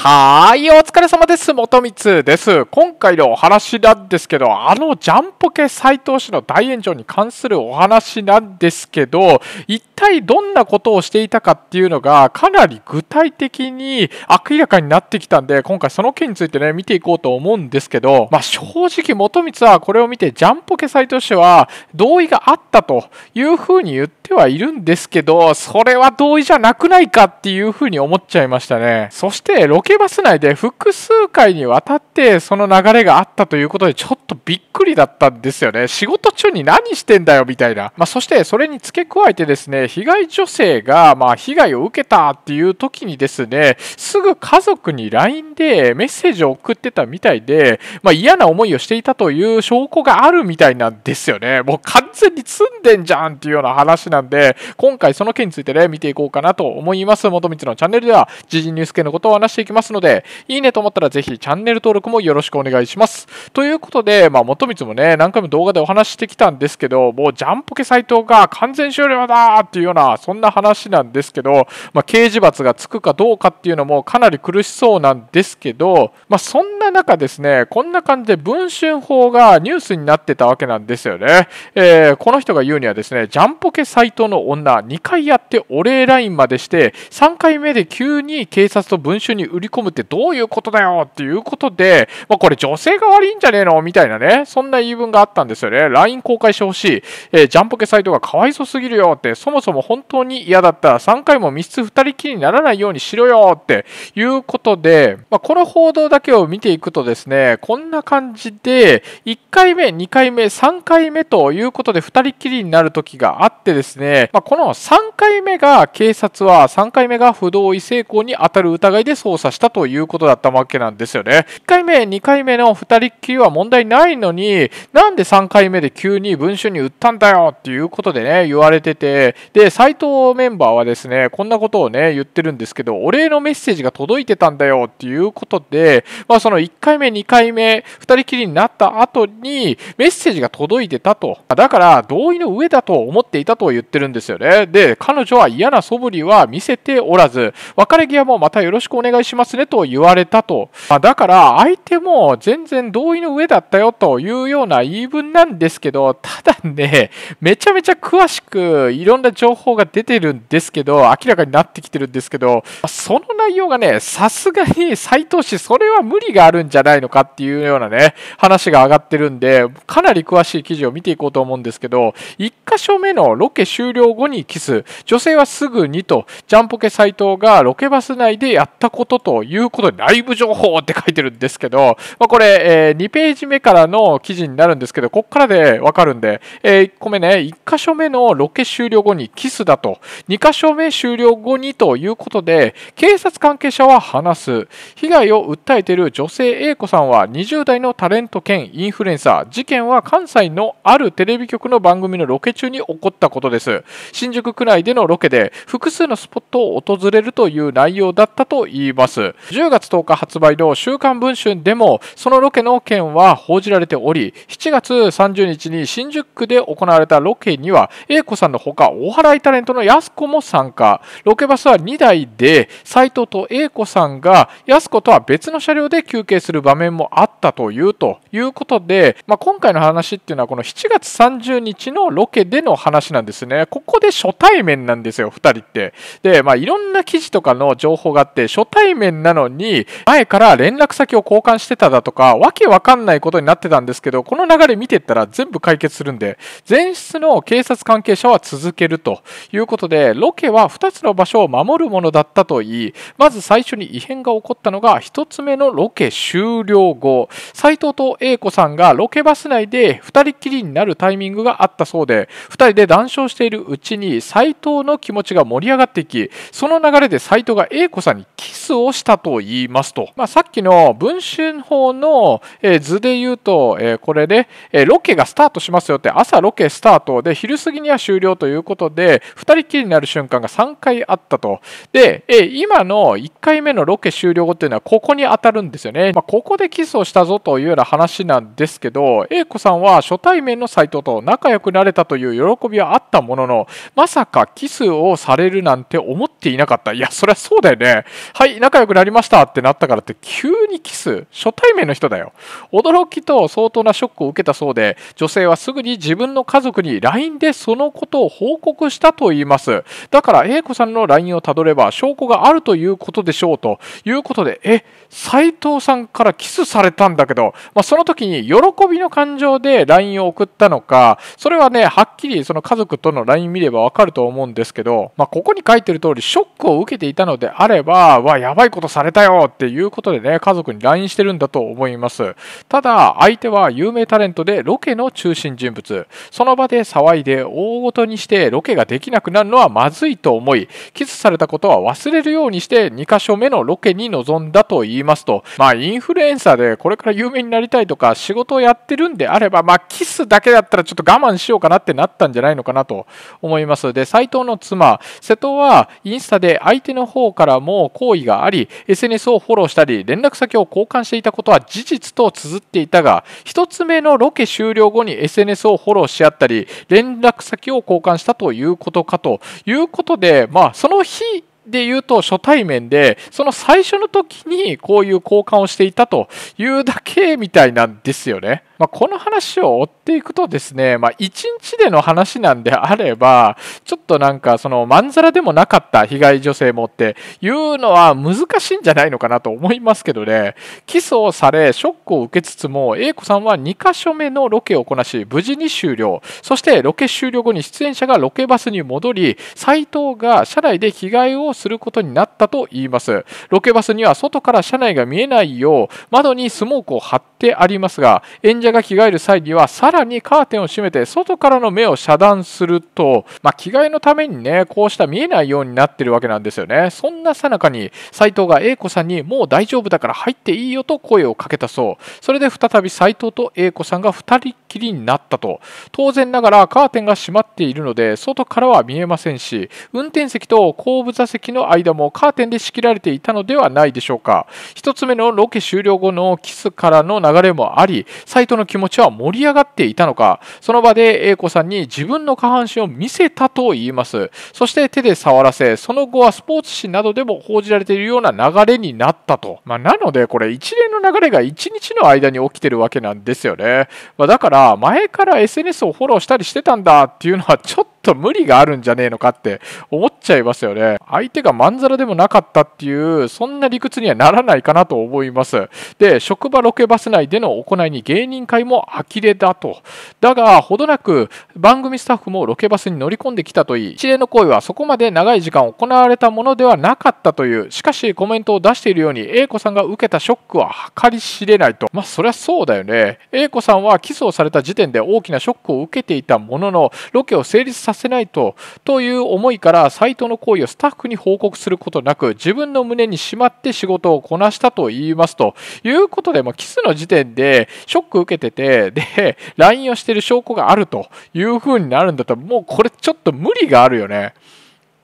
はーい、お疲れ様です。元光です。今回のお話なんですけど、あのジャンポケ斎藤氏の大炎上に関するお話なんですけど、一体どんなことをしていたかっていうのが、かなり具体的に明らかになってきたんで、今回その件についてね、見ていこうと思うんですけど、まあ正直元光はこれを見て、ジャンポケ斎藤氏は同意があったというふうに言ってはいるんですけど、それは同意じゃなくないかっていうふうに思っちゃいましたね。そして、ロケバス内で複数回にわたってその流れがあったということでちょっとびっくりだったんですよね仕事中に何してんだよみたいな、まあ、そしてそれに付け加えてですね被害女性がま被害を受けたっていう時にですねすぐ家族に LINE でメッセージを送ってたみたいで、まあ、嫌な思いをしていたという証拠があるみたいなんですよねもう完全に積んでんじゃんっていうような話なんで今回その件についてね見ていこうかなと思います元道のチャンネルでは時事ニュース系のことを話していきますますので、いいねと思ったらぜひチャンネル登録もよろしくお願いします。ということで、まあ、元光もね、何回も動画でお話してきたんですけど、もうジャンポケ斎藤が完全終了だーっていうような、そんな話なんですけど、まあ、刑事罰がつくかどうかっていうのもかなり苦しそうなんですけど、まあ、そんな中ですね、こんな感じで文春法がニュースになってたわけなんですよね。えー、この人が言うにはですね、ジャンポケサイトの女、2回やってお礼ラインまでして、3回目で急に警察と文春に売り込むってどういうことだよっていうことで、まあ、これ女性が悪いんじゃねえのみたいなね、そんな言い分があったんですよね。LINE 公開してほしい。えー、ジャンポケサイトがかわいそすぎるよって、そもそも本当に嫌だったら3回も密室2人きりにならないようにしろよっていうことで、まあ、この報道だけを見ていくくとですね、こんな感じで、1回目、2回目、3回目ということで2人きりになる時があってですね、まあ、この3回目が警察は、3回目が不同意成功に当たる疑いで捜査したということだったわけなんですよね。1回目、2回目の2人きりは問題ないのに、なんで3回目で急に文書に売ったんだよっていうことでね、言われてて、で、斎藤メンバーはですね、こんなことをね、言ってるんですけど、お礼のメッセージが届いてたんだよっていうことで、まあ、その1回目、2回目、2人きりになった後にメッセージが届いてたと。だから同意の上だと思っていたと言ってるんですよね。で、彼女は嫌な素振りは見せておらず、別れ際もまたよろしくお願いしますねと言われたと。だから相手も全然同意の上だったよというような言い分なんですけど、ただね、めちゃめちゃ詳しくいろんな情報が出てるんですけど、明らかになってきてるんですけど、その内容がね、さすがに斎藤氏、それは無理があるるんじゃないのかっていうようなね、話が上がってるんで、かなり詳しい記事を見ていこうと思うんですけど、1箇所目のロケ終了後にキス、女性はすぐにと、ジャンポケ斎藤がロケバス内でやったことということで、内部情報って書いてるんですけど、まあ、これ、え2ページ目からの記事になるんですけど、こっからでわかるんで、え1個目ね、1箇所目のロケ終了後にキスだと、2箇所目終了後にということで、警察関係者は話す、被害を訴えている女性 A 子さんは20代のタレント兼インフルエンサー事件は関西のあるテレビ局の番組のロケ中に起こったことです新宿区内でのロケで複数のスポットを訪れるという内容だったといいます10月10日発売の「週刊文春」でもそのロケの件は報じられており7月30日に新宿区で行われたロケには A 子さんのほかお笑いタレントのやす子も参加ロケバスは2台で斎藤と A 子さんがやす子とは別の車両で休憩する場面もあったというということで、まあ、今回の話っていうのはこの7月30日のロケでの話なんですね。ここで初対面なんですよ、2人って。で、まあ、いろんな記事とかの情報があって、初対面なのに前から連絡先を交換してただとか、わけわかんないことになってたんですけど、この流れ見てったら全部解決するんで、前室の警察関係者は続けるということで、ロケは2つの場所を守るものだったといい、まず最初に異変が起こったのが1つ目のロケ終了後斎藤と A 子さんがロケバス内で2人きりになるタイミングがあったそうで2人で談笑しているうちに斎藤の気持ちが盛り上がっていきその流れで斎藤が A 子さんにキスをしたと言いますと、まあ、さっきの文春法の図で言うとこれでロケがスタートしますよって朝ロケスタートで昼過ぎには終了ということで2人きりになる瞬間が3回あったとで今の1回目のロケ終了後っていうのはここに当たるんですよねまあ、ここでキスをしたぞというような話なんですけど A 子さんは初対面の斎藤と仲良くなれたという喜びはあったもののまさかキスをされるなんて思っていなかったいやそりゃそうだよねはい仲良くなりましたってなったからって急にキス初対面の人だよ驚きと相当なショックを受けたそうで女性はすぐに自分の家族に LINE でそのことを報告したといいますだから A 子さんの LINE をたどれば証拠があるということでしょうということでえ斎藤さんからキスされたんだけど、まあ、その時に喜びの感情で LINE を送ったのか、それはね、はっきりその家族との LINE 見ればわかると思うんですけど、まあ、ここに書いてる通り、ショックを受けていたのであれば、わ、やばいことされたよっていうことでね、家族に LINE してるんだと思います。ただ、相手は有名タレントでロケの中心人物。その場で騒いで大ごとにしてロケができなくなるのはまずいと思い、キスされたことは忘れるようにして2箇所目のロケに臨んだと言いますと、まあ、インインフルエンサーでこれから有名になりたいとか仕事をやってるんであれば、まあ、キスだけだったらちょっと我慢しようかなってなったんじゃないのかなと思います。で、斎藤の妻、瀬戸はインスタで相手の方からも好意があり、SNS をフォローしたり、連絡先を交換していたことは事実と綴っていたが、1つ目のロケ終了後に SNS をフォローし合ったり、連絡先を交換したということかということで、まあ、その日で言うと初対面でその最初の時にこういう交換をしていたというだけみたいなんですよね。まあ、この話を追っていくとですね、まあ、1日での話なんであれば、ちょっとなんか、その、まんざらでもなかった被害女性もっていうのは難しいんじゃないのかなと思いますけどね、起訴され、ショックを受けつつも、A 子さんは2か所目のロケをこなし、無事に終了。そして、ロケ終了後に出演者がロケバスに戻り、斎藤が車内で着替えをすることになったと言います。ロケバスには外から車内が見えないよう、窓にスモークを張って、ってありますが演者が着替える際にはさらにカーテンを閉めて外からの目を遮断すると、まあ、着替えのためにねこうした見えないようになってるわけなんですよねそんなさなかに斎藤が A 子さんにもう大丈夫だから入っていいよと声をかけたそうそれで再び斎藤と A 子さんが2人きりになったと当然ながらカーテンが閉まっているので外からは見えませんし運転席と後部座席の間もカーテンで仕切られていたのではないでしょうか1つ目のロケ終了後のキスからの流れもありサイトの気持ちは盛り上がっていたのかその場で A 子さんに自分の下半身を見せたと言いますそして手で触らせその後はスポーツ紙などでも報じられているような流れになったと、まあ、なのでこれ1の流れが1日の間に起きてるわけなんですよね。まあ、だから前から SNS をフォローしたりしてたんだっていうのはちょっとと無理があるんじゃねえのかって思っちゃいますよね。相手がまんざらでもなかったっていう、そんな理屈にはならないかなと思います。で、職場ロケバス内での行いに芸人会も呆れだと。だが、ほどなく番組スタッフもロケバスに乗り込んできたといい、一連の行為はそこまで長い時間行われたものではなかったという、しかしコメントを出しているように A 子さんが受けたショックは計り知れないと。まあ、そりゃそうだよね。A 子さんは起訴された時点で大きなショックを受けていたものの、ロケを成立させないとという思いからサイトの行為をスタッフに報告することなく自分の胸にしまって仕事をこなしたと言いますということで、まあ、キスの時点でショック受けててで LINE をしてる証拠があるというふうになるんだったらもうこれちょっと無理があるよね。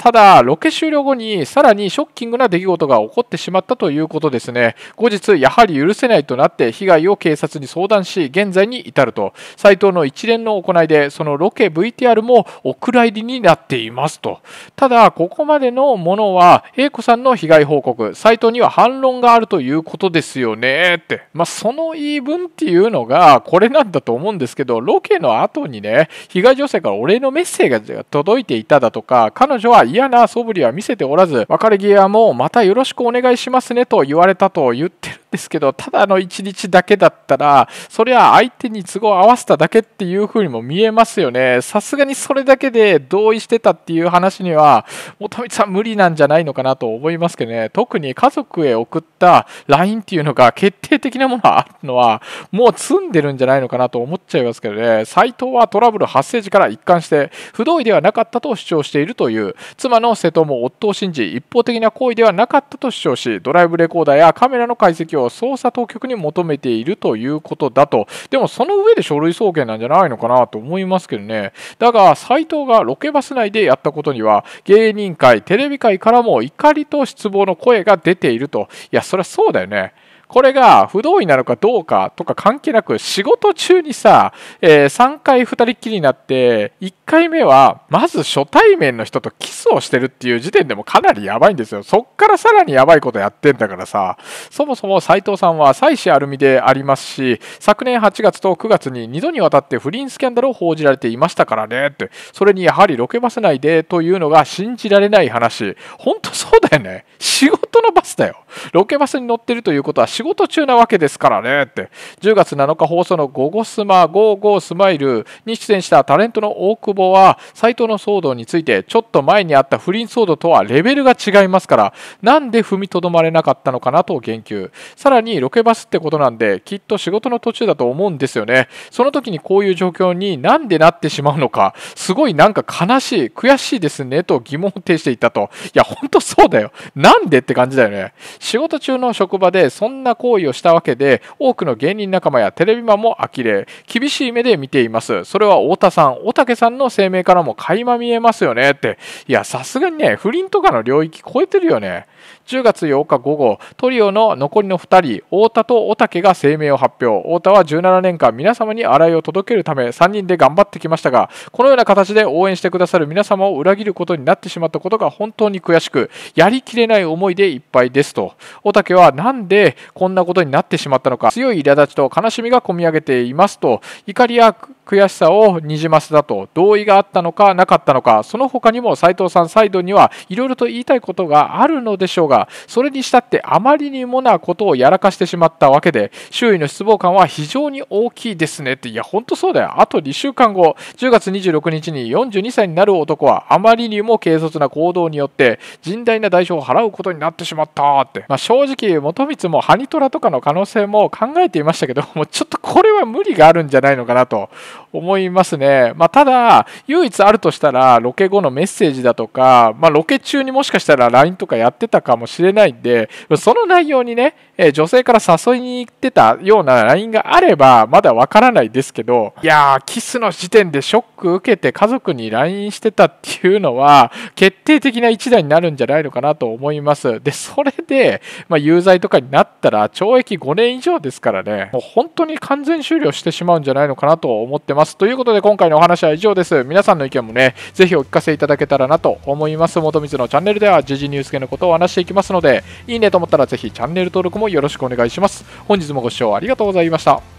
ただ、ロケ終了後にさらにショッキングな出来事が起こってしまったということですね。後日、やはり許せないとなって被害を警察に相談し、現在に至ると。斎藤の一連の行いで、そのロケ VTR もお蔵入りになっていますと。ただ、ここまでのものは、英子さんの被害報告、斎藤には反論があるということですよねって。まあ、その言い分っていうのが、これなんだと思うんですけど、ロケの後にね、被害女性からお礼のメッセージが届いていただとか、彼女は嫌な素振りは見せておらず別れ際もまたよろしくお願いしますねと言われたと言ってるですけどただの1日だけだったらそれは相手に都合を合わせただけっていうふうにも見えますよねさすがにそれだけで同意してたっていう話にはもう富さん無理なんじゃないのかなと思いますけどね特に家族へ送った LINE っていうのが決定的なものがあるのはもう詰んでるんじゃないのかなと思っちゃいますけどね斎藤はトラブル発生時から一貫して不同意ではなかったと主張しているという妻の瀬戸も夫を信じ一方的な行為ではなかったと主張しドライブレコーダーやカメラの解析をを捜査当局に求めているということだと。でもその上で書類送検なんじゃないのかなと思いますけどね。だが、斎藤がロケバス内でやったことには、芸人界、テレビ界からも怒りと失望の声が出ていると。いや、そりゃそうだよね。これが不同意なのかどうかとか関係なく仕事中にさ、えー、3回2人っきりになって1回目はまず初対面の人とキスをしてるっていう時点でもかなりやばいんですよそっからさらにやばいことやってんだからさそもそも斎藤さんは妻子アルミでありますし昨年8月と9月に2度にわたって不倫スキャンダルを報じられていましたからねってそれにやはりロケバス内でというのが信じられない話ほんとそうだよね仕事のバスだよ。ロケバスに乗ってるということは仕事中なわけですからねって。10月7日放送のゴゴスマ、ゴーゴースマイルに出演したタレントの大久保は、サイトの騒動について、ちょっと前にあった不倫騒動とはレベルが違いますから、なんで踏みとどまれなかったのかなと言及。さらにロケバスってことなんで、きっと仕事の途中だと思うんですよね。その時にこういう状況になんでなってしまうのか、すごいなんか悲しい、悔しいですねと疑問を呈していたと。いや、ほんとそうだよ。ななんでって感じだよね。仕事中の職場でそんな行為をしたわけで、多くの芸人仲間やテレビマンも呆れ、厳しい目で見ています。それは太田さん、大竹さんの声明からも垣間見えますよねって。いや、さすがにね、不倫とかの領域超えてるよね。10月8日午後、トリオの残りの2人、太田と小竹が声明を発表。太田は17年間皆様に洗いを届けるため3人で頑張ってきましたが、このような形で応援してくださる皆様を裏切ることになってしまったことが本当に悔しく、やりきれないない思いでいっぱいですと。おたけはなんでこんなことになってしまったのか、強い苛立ちと悲しみがこみ上げていますと、怒りや悔しさをにじませたと、同意があったのかなかったのか、その他にも斉藤さんサイドにはいろいろと言いたいことがあるのでしょうが、それにしたってあまりにもなことをやらかしてしまったわけで、周囲の失望感は非常に大きいですねって、いや、ほんとそうだよ。あと2週間後、10月26日に42歳になる男は、あまりにも軽率な行動によって、甚大な代償を払ううことになってしまったって、まあ、正直元光もハニトラとかの可能性も考えていましたけどもうちょっとこれは無理があるんじゃないのかなと思いますね。まあ、ただ、唯一あるとしたら、ロケ後のメッセージだとか、まあ、ロケ中にもしかしたら LINE とかやってたかもしれないんで、その内容にね、え女性から誘いに行ってたような LINE があれば、まだわからないですけど、いやー、キスの時点でショック受けて家族に LINE してたっていうのは、決定的な一打になるんじゃないのかなと思います。で、それで、まあ、有罪とかになったら、懲役5年以上ですからね、もう本当に完全終了してしまうんじゃないのかなと思ってます。ます。ということで今回のお話は以上です。皆さんの意見もね、ぜひお聞かせいただけたらなと思います。元水のチャンネルでは時事ニュース系のことを話していきますので、いいねと思ったらぜひチャンネル登録もよろしくお願いします。本日もご視聴ありがとうございました。